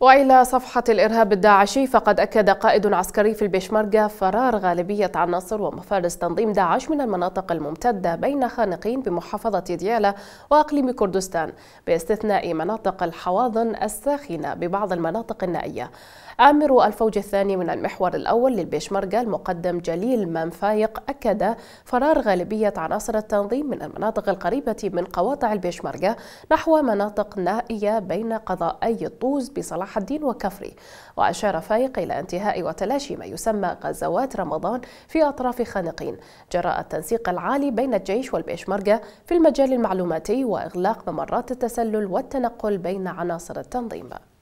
وإلى صفحة الإرهاب الداعشي فقد أكد قائد عسكري في البشمركة فرار غالبية عناصر ومفارس تنظيم داعش من المناطق الممتدة بين خانقين بمحافظة ديالى وأقليم كردستان باستثناء مناطق الحواضن الساخنة ببعض المناطق النائية آمر الفوج الثاني من المحور الأول للبشمركة المقدم جليل منفايق أكد فرار غالبية عناصر التنظيم من المناطق القريبة من قواطع البشمركة نحو مناطق نائية بين قضائي الطوز بصلاح الدين وكفري وأشار فايق إلى انتهاء وتلاشي ما يسمى غزوات رمضان في أطراف خانقين جراء التنسيق العالي بين الجيش والبيشمركة في المجال المعلوماتي وإغلاق ممرات التسلل والتنقل بين عناصر التنظيم